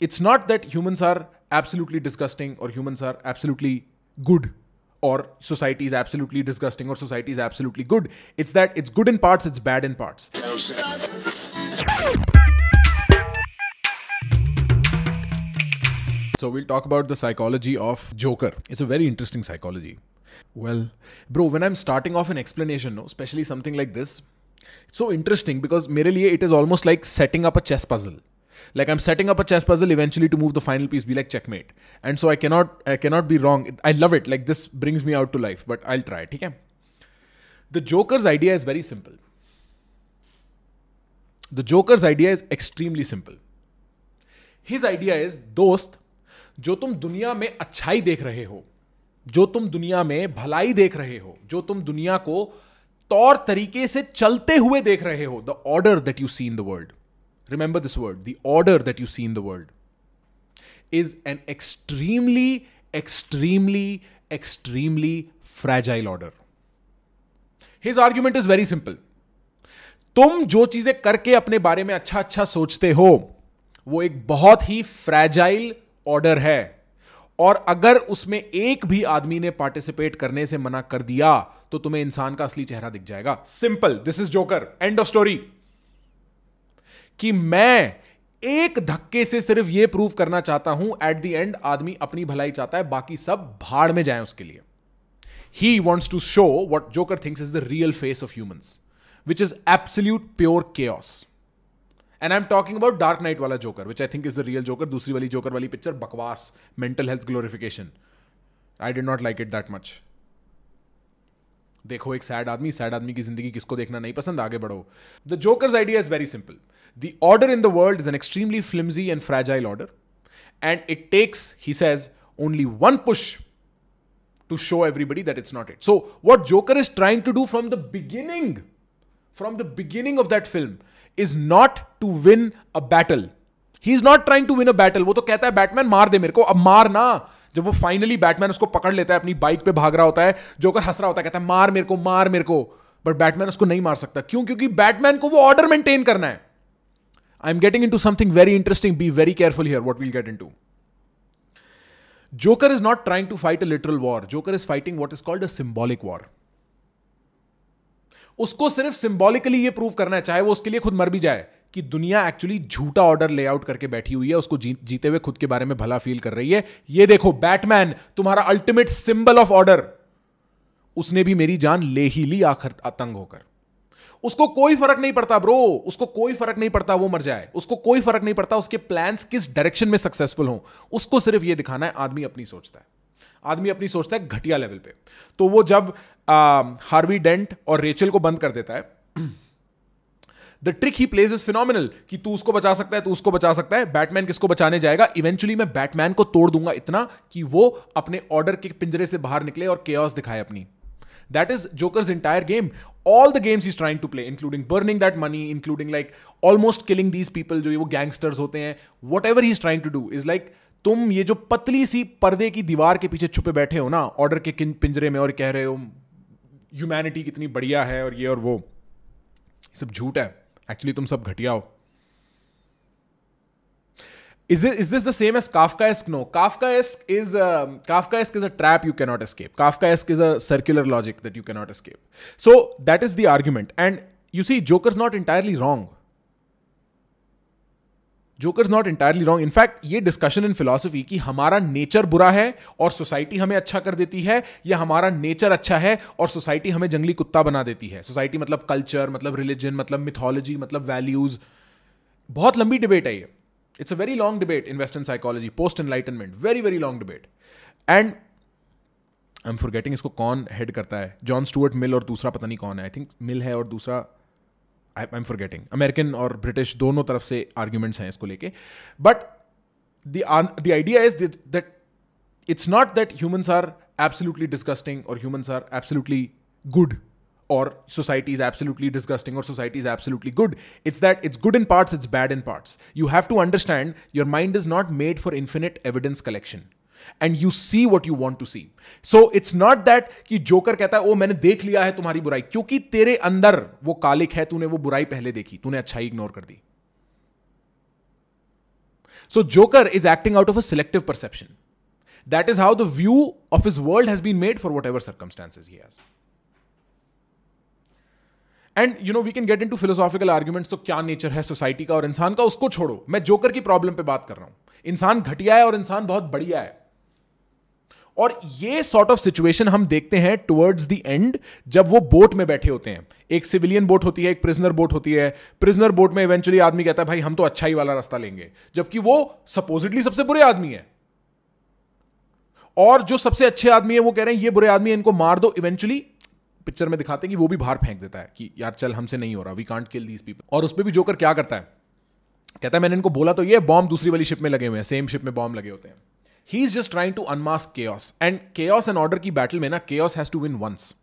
it's not that humans are absolutely disgusting or humans are absolutely good or society is absolutely disgusting or society is absolutely good. It's that it's good in parts, it's bad in parts. So we'll talk about the psychology of Joker. It's a very interesting psychology. Well, bro, when I'm starting off an explanation, no, especially something like this, it's so interesting because merely it is almost like setting up a chess puzzle. like i'm setting up a chess puzzle eventually to move the final piece be like checkmate and so i cannot i cannot be wrong i love it like this brings me out to life but i'll try okay the joker's idea is very simple the joker's idea is extremely simple his idea is दोस्त जो तुम दुनिया में अच्छाई देख रहे हो जो तुम दुनिया में भलाई देख रहे हो जो तुम दुनिया को तौर तरीके से चलते हुए देख रहे हो the order that you see in the world remember this word, the order that you see in the world is an extremely, extremely, extremely fragile order. His argument is very simple. तुम जो चीजें करके अपने बारे में अच्छा अच्छा सोचते हो वो एक बहुत ही फ्रैजाइल ऑर्डर है और अगर उसमें एक भी आदमी ने पार्टिसिपेट करने से मना कर दिया तो तुम्हें इंसान का असली चेहरा दिख जाएगा simple this is Joker end of story कि मैं एक धक्के से सिर्फ यह प्रूव करना चाहता हूं एट द एंड आदमी अपनी भलाई चाहता है बाकी सब भाड़ में जाए उसके लिए ही wants to show what Joker things is the real face of humans which is absolute pure cares and I am talking about Dark Knight वाला Joker which I think is the real Joker दूसरी वाली Joker वाली picture बकवास mental health glorification I did not like it that much देखो एक sad आदमी sad आदमी की जिंदगी किसको देखना नहीं पसंद आगे बढ़ो the Joker's idea is very simple the order in the world is an extremely flimsy and fragile order and it takes he says only one push to show everybody that is not it so what Joker is trying to do from the beginning from the beginning of that film is not to win a battle he is not trying to win a battle वो तो कहता है Batman मार दे मेरे को अब मार ना जब वो फाइनली बैटमैन उसको पकड़ लेता है अपनी बाइक पे भाग रहा होता है जोकर हंस रहा होता है कहता है मार मेरे को मार मेरे को बट बैटमैन उसको नहीं मार सकता क्यों क्योंकि बैटमैन को वो ऑर्डर मेंटेन करना है I am getting into something very interesting be very careful here what we'll get into Joker is not trying to fight a literal war Joker is fighting what is called a symbolic war उसको सिर्फ symbolically ये prove करना है चाहे वो उसके लिए खुद मर भी जाए कि दुनिया एक्चुअली झूठा ऑर्डर लेआउट करके बैठी हुई है उसको जी, जीते हुए खुद के बारे में भला फील कर रही है ये देखो बैटमैन तुम्हारा अल्टीमेट सिंबल ऑफ ऑर्डर उसने भी मेरी जान ले ही ली आखिर तंग होकर उसको कोई फर्क नहीं पड़ता ब्रो उसको कोई फर्क नहीं पड़ता वो मर जाए उसको कोई फर्क नहीं पड़ता उसके प्लान्स किस डायरेक्शन में सक्सेसफुल हो उसको सिर्फ ये दिखाना है आदमी अपनी सोचता है आदमी अपनी सोचता है घटिया लेवल पे तो वो जब हार्वी डेंट और रेचल को बंद कर देता है the trick he plays is phenomenal कि तू उसको बचा सकता है तू उसको बचा सकता है बैटमैन किसको बचाने जाएगा इवेंचुअली मैं बैटमैन को तोड़ दूंगा इतना कि वो अपने ऑर्डर के पिंजरे से बाहर निकले और के दिखाए अपनी that is joker's entire game all the games is trying to play including burning that money including like almost killing these people जो ये वो गैंगस्टर्स होते हैं whatever he trying to do is like तुम ये जो पतली सी पर्दे की दीवार के पीछे छुपे बैठे हो ना ऑर्डर के पिंजरे में और कह रहे हो ह्यूमैनिटी कितनी बढ़िया है और ये और वो सब झूठ है एक्चुअली तुम सब घटिया हो is is this the same as Kafkaesque no Kafkaesque is Kafkaesque is a trap you cannot escape Kafkaesque is a circular logic that you cannot escape so that is the argument and you see Joker is not entirely wrong Joker not entirely wrong in fact ये discussion in philosophy कि हमारा nature बुरा है और society हमें अच्छा कर देती है या हमारा नेचर अच्छा है और सोसाइटी हमें जंगली कुत्ता बना देती है सोसाइटी मतलब कल्चर मतलब रिलीजन मतलब मिथोलॉजी मतलब वैल्यूज बहुत लंबी डिबेट है ये it's a very long debate in western psychology post enlightenment very very long debate and I am forgetting इसको कौन हेड करता है जॉन स्टूअर्ट मिल और दूसरा पता नहीं कौन है आई थिंक मिल है और दूसरा आई एम फॉरगेटिंग अमेरिकन और ब्रिटिश दोनों तरफ से आर्ग्यूमेंट्स हैं इसको लेके but the idea is that it's not that humans are absolutely disgusting और ह्यूमन्स आर एब्सोल्युटली गुड और सोसाइटी इज एब्सोल्युटली डिस्गस्टिंग और society is absolutely good it's that it's good in parts it's bad in parts you have to understand your mind is not made for infinite evidence collection and you see what you want to see so it's not that कि Joker कहता है ओ मैंने देख लिया है तुम्हारी बुराई क्योंकि तेरे अंदर वो कालिक है तूने वो बुराई पहले देखी तूने अच्छाई इग्नोर कर दी so Joker is acting out of a selective perception that is how the view of is world has been made for whatever circumstances he and you know we can get into philosophical arguments तो क्या nature है society का और इंसान का उसको छोड़ो मैं जोकर की प्रॉब्लम पे बात कर रहा हूं इंसान घटिया है और इंसान बहुत बढ़िया है और ये सॉर्ट ऑफ सिचुएशन हम देखते हैं टुवर्ड्स द एंड जब वो बोट में बैठे होते हैं एक सिविलियन बोट होती है एक प्रिजनर बोट होती है प्रिजनर बोट में इवेंचुअली आदमी कहता है भाई हम तो अच्छा ही वाला रास्ता लेंगे जबकि वो सपोजिटली सबसे बुरे आदमी है और जो सबसे अच्छे आदमी है वो कह रहे हैं ये बुरे आदमी इनको मार दो इवेंचुअली पिक्चर में दिखाते हैं कि वो भी बाहर फेंक देता है कि यार चल हमसे नहीं हो रहा we can't kill these people और उस पर भी जोकर क्या करता है कहता है मैंने इनको बोला तो ये बॉम्ब दूसरी वाली शिप में लगे हुए हैं सेम शिप में बॉम्ब लगे होते हैं he is just trying to unmask chaos and chaos and order की बैटल में ना chaos has to win once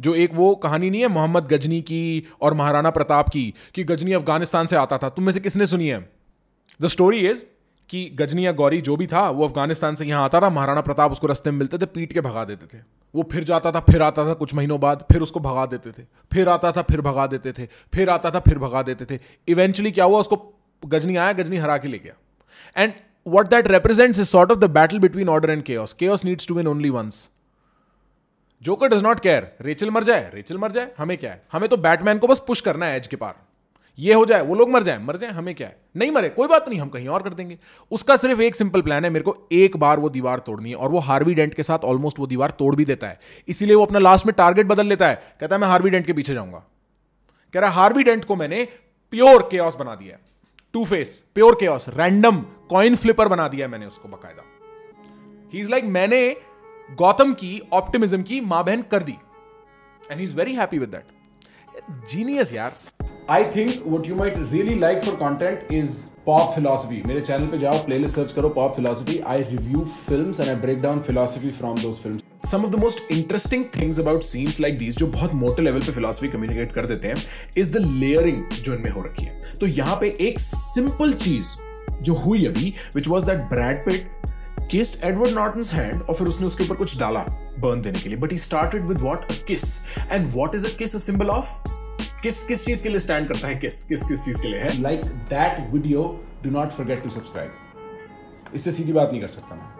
जो एक वो कहानी नहीं है मोहम्मद गजनी की और महाराणा प्रताप की कि गजनी अफगानिस्तान से आता था तुम में से किसने सुनी है द स्टोरी इज कि गजनी या गौरी जो भी था वो अफगानिस्तान से यहां आता था महाराणा प्रताप उसको रस्ते में मिलते थे पीट के भगा देते थे वो फिर जाता था फिर आता था कुछ महीनों बाद फिर उसको भगा देते थे फिर आता था फिर भगा देते थे फिर आता था फिर भगा देते थे इवेंचुअली क्या हुआ उसको गजनी आया गजनी हरा के ले गया and what that represents is sort of the battle between order and chaos. Chaos needs to win only once. Joker does not care Rachel मर जाए रेचल मर जाए हमें क्या है हमें तो बैटमैन को बस पुश करना है एज के पार ये हो जाए वो लोग मर जाए मर जाए हमें क्या है नहीं मरे कोई बात नहीं हम कहीं और कर देंगे उसका सिर्फ एक सिंपल प्लान है मेरे को एक बार वो दीवार तोड़नी है और वो हार्वी डेंट के साथ ऑलमोस्ट वो दीवार तोड़ भी देता है इसीलिए वो अपना लास्ट में टारगेट बदल लेता है कहता है मैं हार्वी डेंट के पीछे जाऊंगा कह रहा है हार्वी डेंट को मैंने प्योर के बना दिया Two Face pure chaos random coin flipper बना दिया मैंने उसको बकायदा ही इज लाइक मैंने गौतम की ऑप्टिमिज्म की मां बहन कर दी and he is very happy with that genius यार I think what you might really like for content is pop philosophy मेरे चैनल पे जाओ प्लेलिस्ट सर्च करो pop philosophy I review film and I break down philosophy from those film some of the most interesting things about scenes like these जो बहुत मोटे level पे philosophy communicate कर देते हैं इज द लेयरिंग जो इनमें हो रखी है तो यहां पे एक सिंपल चीज जो हुई अभी which was that Brad Pitt kissed Edward Norton's hand और फिर उसने उसके ऊपर कुछ डाला बर्न देने के लिए but he started with what kiss and what is a kiss a symbol of किस किस चीज के लिए स्टैंड करता है किस किस किस चीज के लिए है like that video do not forget to subscribe इससे सीधी बात नहीं कर सकता मैं